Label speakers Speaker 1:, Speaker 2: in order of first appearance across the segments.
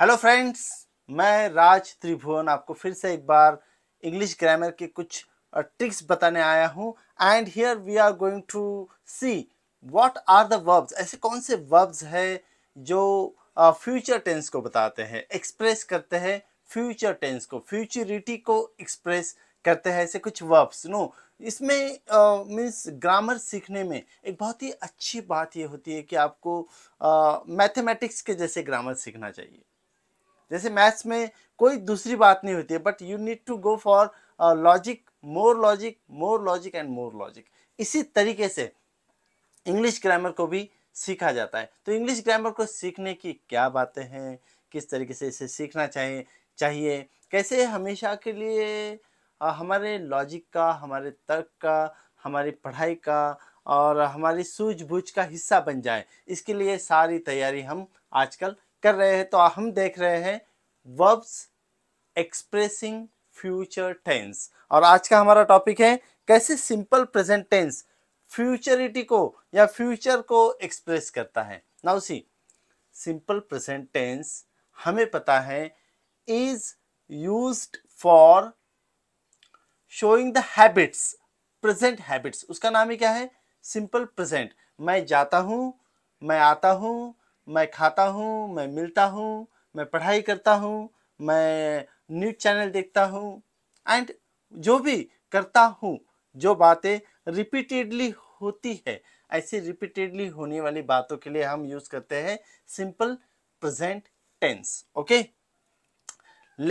Speaker 1: Hello friends मैं राज त्रिभुवन आपको फिर से एक बार इंग्लिश ग्रामर के कुछ ट्रिक्स बताने आया हूँ and here we are going to see what are the verbs ऐसे कौन से वर्ब्स हैं जो फ्यूचर uh, टेंस को बताते हैं एक्सप्रेस करते हैं फ्यूचर टेंस को फ्यूचरिटी को एक्सप्रेस करते हैं ऐसे कुछ वर्ब्स नो इसमें मीन्स uh, ग्रामर सीखने में एक बहुत ही अच्छी बात ये होती है कि आपको मैथमेटिक्स uh, के जैसे ग्रामर सीखना चाहिए जैसे मैथ्स में कोई दूसरी बात नहीं होती है but you need to go for logic more logic more logic and more logic इसी तरीके से इंग्लिश ग्रामर को भी सीखा जाता है तो इंग्लिश ग्रामर को सीखने की क्या बातें हैं किस तरीके से इसे सीखना चाहिए चाहिए कैसे हमेशा के लिए आ, हमारे लॉजिक का हमारे तर्क का हमारी पढ़ाई का और हमारी सूझबूझ का हिस्सा बन जाए इसके लिए सारी तैयारी हम आजकल कर रहे हैं तो हम देख रहे हैं वर्ब्स एक्सप्रेसिंग फ्यूचर टेंस और आज का हमारा टॉपिक है कैसे सिंपल प्रेजेंट टेंस फ्यूचरिटी को या फ्यूचर को एक्सप्रेस करता है now see simple present tense हमें पता है is used for showing the habits present habits उसका नाम ही क्या है सिंपल प्रेजेंट मैं जाता हूँ मैं आता हूँ मैं खाता हूँ मैं मिलता हूँ मैं पढ़ाई करता हूँ मैं न्यूज चैनल देखता हूँ एंड जो भी करता हूँ जो बातें रिपीटेडली होती है ऐसी रिपीटेडली होने वाली बातों के लिए हम यूज करते हैं सिंपल प्रेजेंट टेंस ओके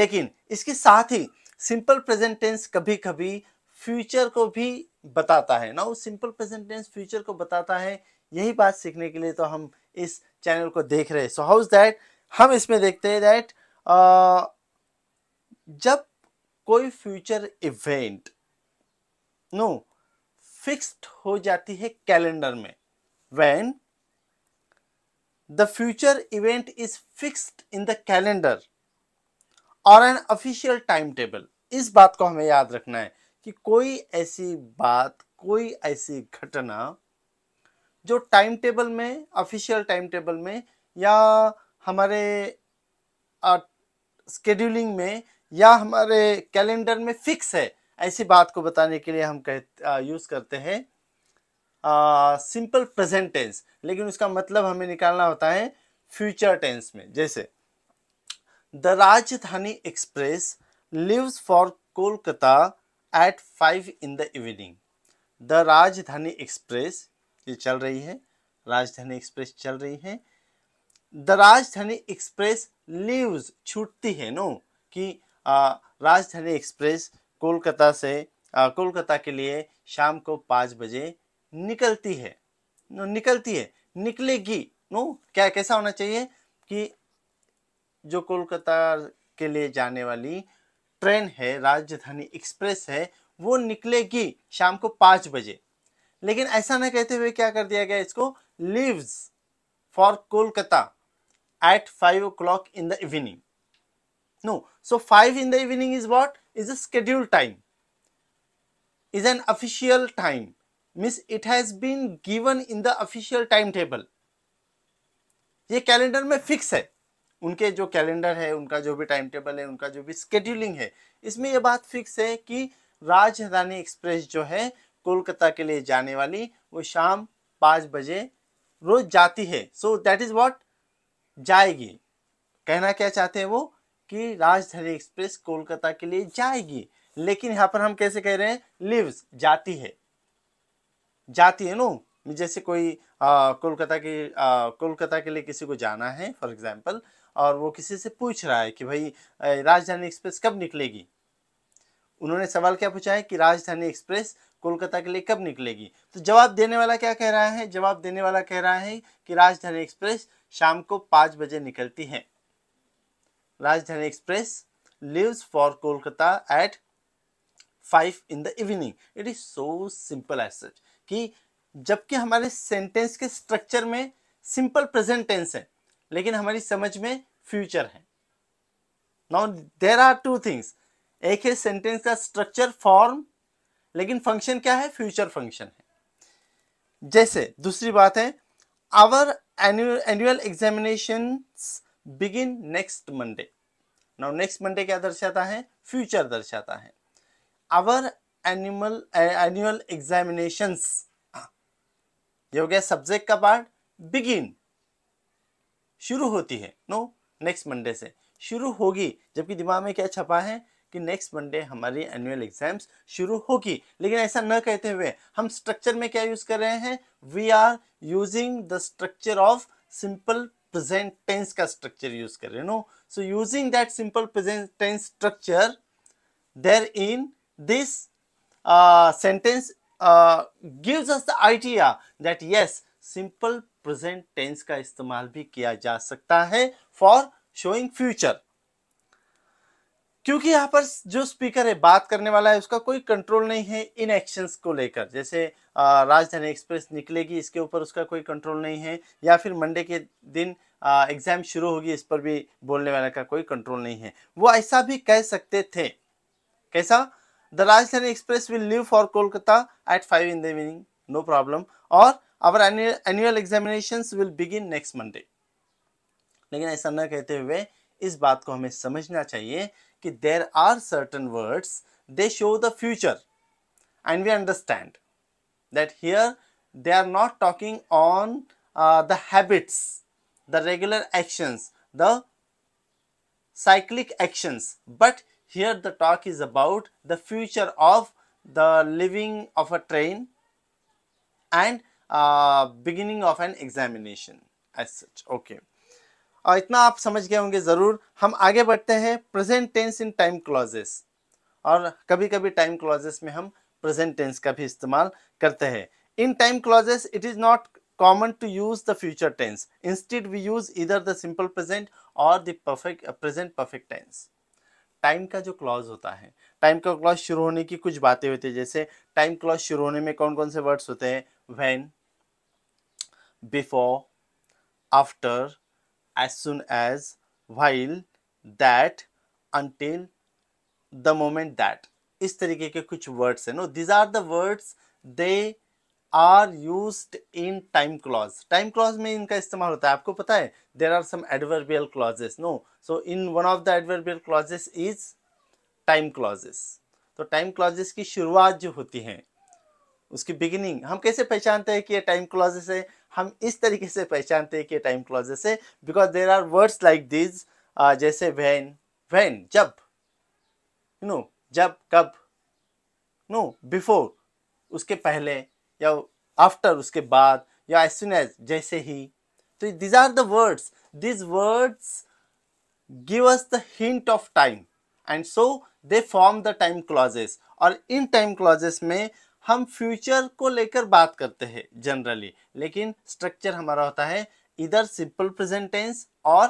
Speaker 1: लेकिन इसके साथ ही सिंपल प्रेजेंट टेंस कभी कभी फ्यूचर को भी बताता है ना वो सिंपल प्रेजेंट टेंस फ्यूचर को बताता है यही बात सीखने के लिए तो हम इस चैनल को देख रहे हैं सो हाउ इज़ दैट हम इसमें देखते हैं दैट uh, जब कोई फ्यूचर इवेंट नो फिक्स्ड हो जाती है कैलेंडर में when the future event is fixed in the calendar और एन ऑफिशियल टाइम टेबल इस बात को हमें याद रखना है कि कोई ऐसी बात कोई ऐसी घटना जो टाइम टेबल में ऑफिशियल टाइम टेबल में या हमारे स्केड्यूलिंग में या हमारे कैलेंडर में फिक्स है ऐसी बात को बताने के लिए हम कह यूज़ करते हैं सिंपल प्रेजेंट टेंस लेकिन उसका मतलब हमें निकालना होता है फ्यूचर टेंस में जैसे the Rajdhani Express leaves for Kolkata at five in the evening the Rajdhani Express ये चल रही है राजधानी एक्सप्रेस चल रही है द राजधानी एक्सप्रेस लीव्स छूटती है नो कि राजधानी एक्सप्रेस कोलकाता से कोलकाता के लिए शाम को पाँच बजे निकलती है नो निकलती है निकलेगी नो क्या कैसा होना चाहिए कि जो कोलकाता के लिए जाने वाली ट्रेन है राजधानी एक्सप्रेस है वो निकलेगी शाम को पाँच बजे लेकिन ऐसा ना कहते हुए क्या कर दिया गया इसको leaves for Kolkata at five o'clock in the evening so five in the evening is what is a schedule time is an official time means it has been given in the official time table ये calendar में fix है उनके जो calendar है उनका जो भी time table है उनका जो भी स्केड्यूलिंग है इसमें यह बात फिक्स है कि राजधानी एक्सप्रेस जो है कोलकाता के लिए जाने वाली वो शाम पाँच बजे रोज जाती है सो दैट इज़ वॉट जाएगी कहना क्या चाहते हैं वो कि राजधानी एक्सप्रेस कोलकाता के लिए जाएगी लेकिन यहाँ पर हम कैसे कह रहे हैं लिव्स जाती है जाती है नो जैसे कोई कोलकाता के कोलकाता के लिए किसी को जाना है फॉर एग्जाम्पल और वो किसी से पूछ रहा है कि भाई राजधानी एक्सप्रेस कब निकलेगी उन्होंने सवाल क्या पूछा है कि राजधानी एक्सप्रेस कोलकाता के लिए कब निकलेगी तो जवाब देने वाला क्या कह रहा है जवाब देने वाला कह रहा है कि राजधानी एक्सप्रेस शाम को पाँच बजे निकलती है Rajdhani Express leaves for Kolkata at five in the evening it is so simple as such कि जबकि हमारे सेंटेंस के स्ट्रक्चर में सिंपल प्रेजेंट टेंस है लेकिन हमारी समझ में फ्यूचर है now there are two things एक है सेंटेंस का स्ट्रक्चर फॉर्म लेकिन फंक्शन क्या है फ्यूचर फंक्शन है जैसे दूसरी बात है our annual examination begin next Monday now next Monday क्या दर्शाता है फ्यूचर दर्शाता है आवर एनिमल एनुअल एग्जामिनेशन ये हो गया सब्जेक्ट का पार्ट बिगिन शुरू होती है नो नेक्स्ट मंडे से शुरू होगी जबकि दिमाग में क्या छपा है कि नेक्स्ट मंडे हमारी एनुअल एग्जाम्स शुरू होगी लेकिन ऐसा न कहते हुए हम स्ट्रक्चर में क्या यूज कर रहे हैं we are using the structure of simple present tense का स्ट्रक्चर यूज कर रहे हैं no so using that simple present tense structure there in this sentence gives us the idea that yes simple present tense का इस्तेमाल भी किया जा सकता है फॉर शोइंग फ्यूचर क्योंकि यहाँ पर जो स्पीकर है बात करने वाला है उसका कोई कंट्रोल नहीं है इन एक्शंस को लेकर जैसे राजधानी एक्सप्रेस निकलेगी इसके ऊपर उसका कोई कंट्रोल नहीं है या फिर मंडे के दिन एग्जाम शुरू होगी इस पर भी बोलने वाले का कोई कंट्रोल नहीं है वो ऐसा भी कह सकते थे कैसा the Rajdhani Express will leave for Kolkata at five in the evening no problem और our annual examination will begin next Monday लेकिन ऐसा न कहते हुए इस बात को हमें समझना चाहिए कि there are certain words they show the future and we understand that here they are not talking on uh, the habits the regular actions the cyclic actions but here the talk is about the future of the living of a train and uh, beginning of an examination as such okay और इतना आप समझ गए होंगे ज़रूर हम आगे बढ़ते हैं present tense in time clauses और कभी कभी टाइम क्लॉजेस में हम प्रेजेंट टेंस का भी इस्तेमाल करते हैं in time clauses it is not common to use the future tense instead we use either the simple present और perfect present perfect tense time का जो क्लॉज होता है टाइम का क्लॉज शुरू होने की कुछ बातें होती है जैसे टाइम क्लॉज शुरू होने में कौन कौन से वर्ड्स होते हैं when before after as soon as while that until the moment that इस तरीके के कुछ वर्ड्स हैं no these are the words they are use in time clause time clause में इनका इस्तेमाल होता है आपको पता है there are some adverbial clauses no so in one of the adverbial clauses is time clauses तो टाइम क्लॉजेस की शुरुआत जो होती है उसकी बिगिनिंग हम कैसे पहचानते हैं कि ये टाइम क्लॉजेस है हम इस तरीके से पहचानते हैं कि टाइम क्लॉजेस है because there are words like these जैसे वैन वैन जब यू नो जब कब नो बिफोर उसके पहले या आफ्टर उसके बाद या एज सुन एज जैसे ही तो these are the words these words give us the hint of time and so they form the time clauses और इन टाइम क्लॉजेस में हम फ्यूचर को लेकर बात करते हैं जनरली लेकिन स्ट्रक्चर हमारा होता है इधर सिंपल प्रेजेंट टेंस और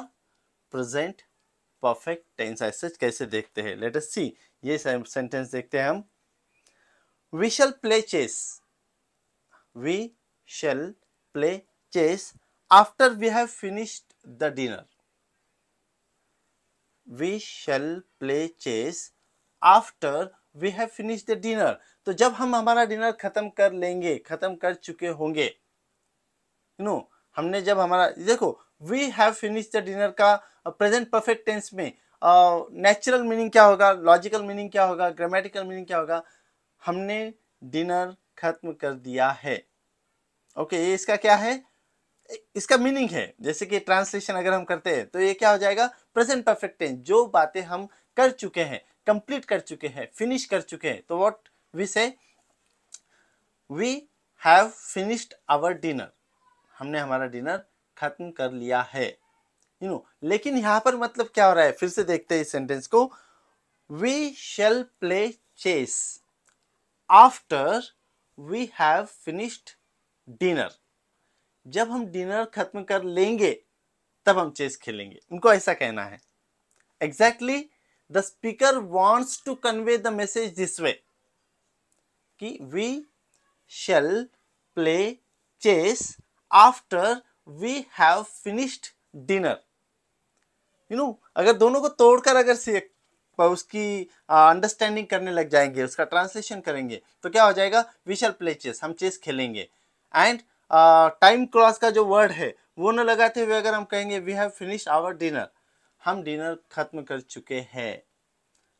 Speaker 1: प्रेजेंट परफेक्ट टेंस ऐसे कैसे देखते हैं लेट अस सी ये सेंटेंस देखते हैं हम we shall play chess we shall play chess after we have finished the dinner we shall play chess after we have finish the dinner तो जब हम हमारा डिनर ख़त्म कर लेंगे ख़त्म कर चुके होंगे यू नो हमने जब हमारा देखो we have finish the dinner का प्रेजेंट परफेक्ट टेंस में नेचुरल uh, मीनिंग क्या होगा लॉजिकल मीनिंग क्या होगा ग्रामेटिकल मीनिंग क्या होगा हमने डिनर खत्म कर दिया है ओके okay, ये इसका क्या है इसका मीनिंग है जैसे कि ट्रांसलेशन अगर हम करते हैं तो ये क्या हो जाएगा प्रेजेंट परफेक्ट टेंस जो बातें हम कर चुके हैं कंप्लीट कर चुके हैं फिनिश कर चुके हैं तो what we say we have finished our dinner हमने हमारा डिनर खत्म कर लिया है यू you नो know, लेकिन यहाँ पर मतलब क्या हो रहा है फिर से देखते हैं इस सेंटेंस को we shall play chess after we have finished dinner जब हम डिनर खत्म कर लेंगे तब हम चेस खेलेंगे उनको ऐसा कहना है exactly exactly the speaker wants to convey the message this way कि we shall play chess after we have finished dinner you know अगर दोनों को तोड़कर अगर से उसकी अंडरस्टैंडिंग करने लग जाएंगे उसका ट्रांसलेशन करेंगे तो क्या हो जाएगा वी शेल प्ले चेस हम चेस खेलेंगे एंड टाइम क्रॉस का जो वर्ड है वो न लगाते हुए अगर हम कहेंगे we have finished our dinner हम डिनर ख़त्म कर चुके हैं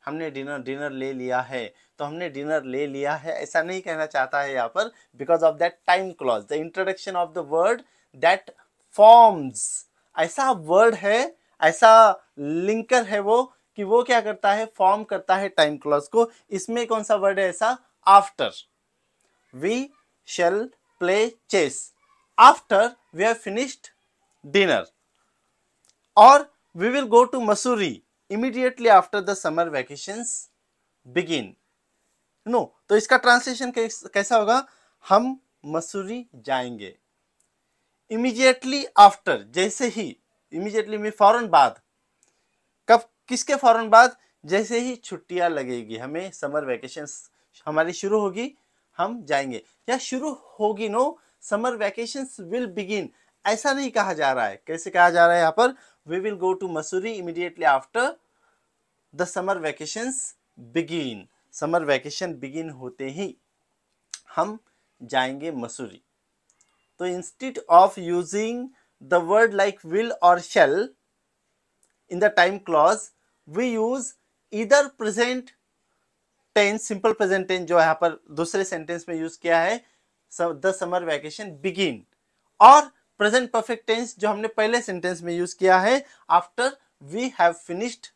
Speaker 1: हमने डिनर डिनर ले लिया है तो हमने डिनर ले लिया है ऐसा नहीं कहना चाहता है यहाँ पर because of that time clause the introduction of the word that forms ऐसा वर्ड है ऐसा लिंकर है वो कि वो क्या करता है फॉर्म करता है टाइम क्लॉज को इसमें कौन सा वर्ड है ऐसा after we shall play chess after we have finished dinner और we will go to Missouri immediately after the summer vacations begin. No, तो इसका translation कैसा होगा हम मसूरी जाएंगे Immediately after, जैसे ही immediately में फौरन बाद कब किसके फौरन बाद जैसे ही छुट्टियां लगेगी हमें समर वैकेशन हमारी शुरू होगी हम जाएंगे या शुरू होगी no summer vacation will begin ऐसा नहीं कहा जा रहा है कैसे कहा जा रहा है यहाँ पर we will go to Mussoorie immediately after the summer vacation begin summer vacation begin होते ही हम जाएंगे मसूरी तो instead of using the word like will और shall in the time clause we use इधर present tense simple present tense जो यहाँ पर दूसरे सेंटेंस में यूज किया है द समर वैकेशन बिगिन और प्रेजेंट परफेक्ट टेंस जो हमने पहले सेंटेंस में यूज किया है after we have finished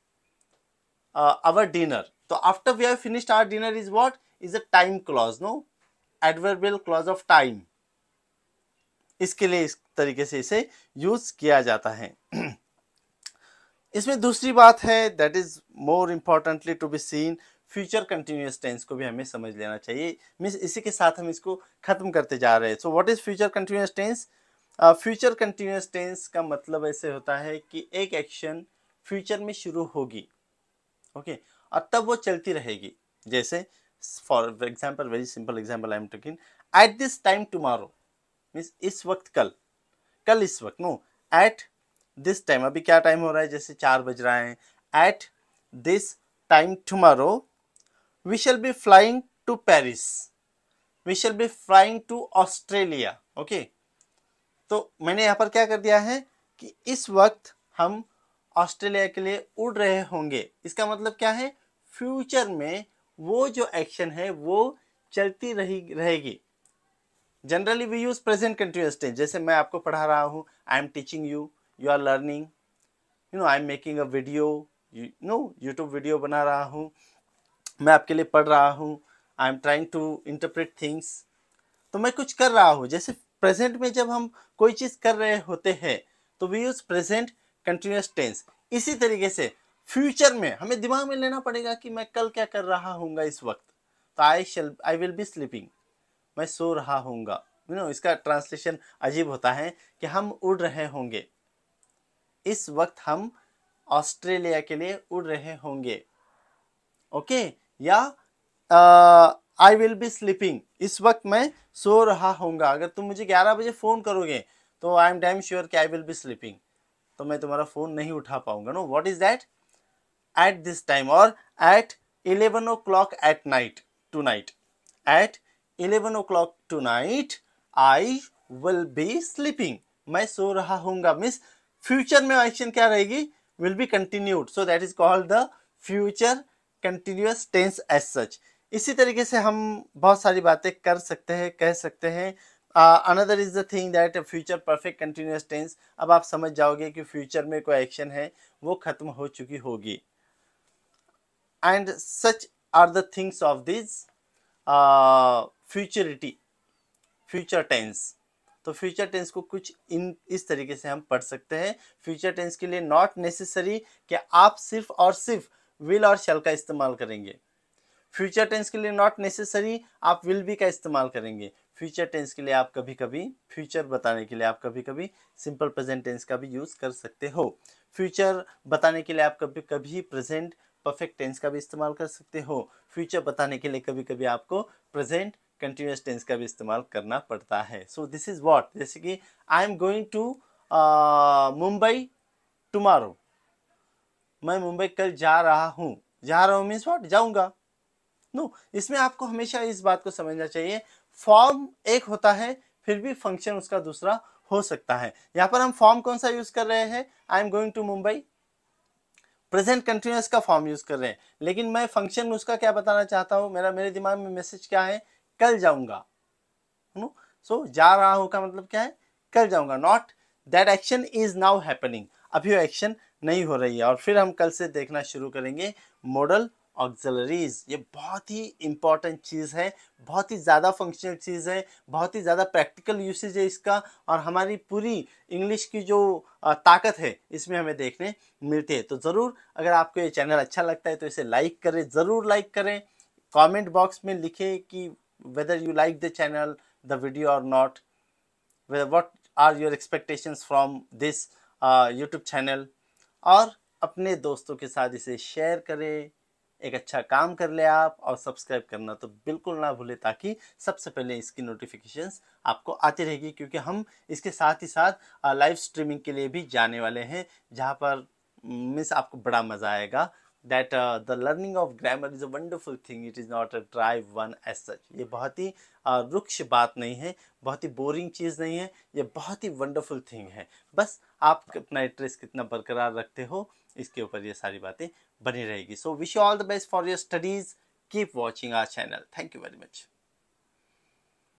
Speaker 1: our dinner तो after we have finished our dinner is what is a time clause no adverbial clause of time इसके लिए इस तरीके से इसे यूज किया जाता है इसमें दूसरी बात है that is more importantly to be seen future continuous tense को भी हमें समझ लेना चाहिए मीन्स इसी के साथ हम इसको खत्म करते जा रहे हैं so what is future continuous tense future continuous tense का मतलब ऐसे होता है कि एक एक्शन फ्यूचर में शुरू होगी ओके और तब वो चलती रहेगी जैसे for example very simple example I am talking at this time tomorrow means इस वक्त कल कल इस वक्त नो एट दिस टाइम अभी क्या टाइम हो रहा है जैसे चार बज रहा है at this time tomorrow we shall be flying to Paris we shall be flying to Australia okay तो मैंने यहाँ पर क्या कर दिया है कि इस वक्त हम ऑस्ट्रेलिया के लिए उड़ रहे होंगे इसका मतलब क्या है फ्यूचर में वो जो एक्शन है वो चलती रही रहेगी generally we use present continuous tense जैसे मैं आपको पढ़ा रहा हूँ I am teaching you you are learning you know I am making a video no YouTube video बना रहा हूँ मैं आपके लिए पढ़ रहा हूँ I am trying to interpret things तो मैं कुछ कर रहा हूँ जैसे प्रेजेंट में जब हम कोई चीज़ कर रहे होते हैं तो we use present continuous tense इसी तरीके से फ्यूचर में हमें दिमाग में लेना पड़ेगा कि मैं कल क्या कर रहा हूँ इस वक्त तो I shall I will be sleeping मैं सो रहा हूँ यू नो इसका ट्रांसलेशन अजीब होता है कि हम उड़ रहे होंगे इस वक्त हम ऑस्ट्रेलिया के लिए उड़ रहे होंगे ओके okay? या ah, I will be sleeping इस वक्त मैं सो रहा होऊंगा अगर तुम मुझे ग्यारह बजे फ़ोन करोगे तो आई एम डैम श्योर कि आई विल बी स्लीपिंग तो मैं तुम्हारा फ़ोन नहीं उठा पाऊंगा no what is that at this time और at eleven o'clock at night tonight at eleven o'clock tonight I will be sleeping मैं सो रहा होऊंगा मीन्स फ्यूचर में एक्शन क्या रहेगी will be continued so that is called the future continuous tense as such इसी तरीके से हम बहुत सारी बातें कर सकते हैं कह सकते हैं another is the thing that future perfect continuous tense अब आप समझ जाओगे कि फ्यूचर में कोई एक्शन है वो ख़त्म हो चुकी होगी and such are the things of this futurity future tense तो फ्यूचर टेंस को कुछ इन इस तरीके से हम पढ़ सकते हैं फ्यूचर टेंस के लिए नॉट नेसेसरी कि आप सिर्फ और सिर्फ विल और शल का इस्तेमाल करेंगे फ्यूचर टेंस के लिए नॉट नेसेसरी आप विल बी का इस्तेमाल करेंगे फ्यूचर टेंस के लिए आप कभी कभी फ्यूचर बताने के लिए आप कभी कभी सिंपल प्रेजेंट टेंस का भी यूज़ कर सकते हो फ्यूचर बताने के लिए आप कभी कभी प्रेजेंट परफेक्ट टेंस का भी इस्तेमाल कर सकते हो फ्यूचर बताने के लिए कभी कभी आपको प्रेजेंट कंटिन्यूस टेंस का भी इस्तेमाल करना पड़ता है सो दिस इज़ वॉट जैसे कि I am going to Mumbai tomorrow मैं मुंबई कल जा रहा हूँ जा रहा हूँ मीन्स वॉट जाऊँगा नो इसमें आपको हमेशा इस बात को समझना चाहिए फॉर्म एक होता है फिर भी फंक्शन उसका दूसरा हो सकता है यहाँ पर हम फॉर्म कौन सा यूज कर रहे हैं I am going to Mumbai present continuous का फॉर्म यूज कर रहे हैं लेकिन मैं फंक्शन उसका क्या बताना चाहता हूँ मेरा मेरे दिमाग में मैसेज क्या है कल जाऊंगा नो सो जा रहा हूँ का मतलब क्या है कल जाऊंगा not that action is now happening अभी वो एक्शन नहीं हो रही है और फिर हम कल से देखना शुरू करेंगे मॉडल ऑक्जलरीज ये बहुत ही इम्पॉर्टेंट चीज़ है बहुत ही ज़्यादा फंक्शनल चीज़ है बहुत ही ज़्यादा प्रैक्टिकल यूसेज है इसका और हमारी पूरी इंग्लिश की जो ताकत है इसमें हमें देखने मिलती है तो ज़रूर अगर आपको ये चैनल अच्छा लगता है तो इसे लाइक करें ज़रूर लाइक करें कमेंट बॉक्स में लिखें कि whether you like the channel the video और not whether are your your expectations this YouTube channel और अपने दोस्तों के साथ इसे शेयर करें एक अच्छा काम कर ले आप और सब्सक्राइब करना तो बिल्कुल ना भूलें ताकि सबसे पहले इसकी नोटिफिकेशन आपको आती रहेगी क्योंकि हम इसके साथ ही साथ लाइव स्ट्रीमिंग के लिए भी जाने वाले हैं जहाँ पर मीन्स आपको बड़ा मज़ा आएगा that the learning of grammar is a wonderful thing it is not a drive one as such ये बहुत ही रुक्ष बात नहीं है बहुत ही बोरिंग चीज़ नहीं है ये बहुत ही वंडरफुल थिंग है बस आप अपना इंटरेस्ट कितना बरकरार रखते हो इसके ऊपर ये सारी बातें बनी रहेगी so wish you all the best for your studies keep watching our channel thank you very much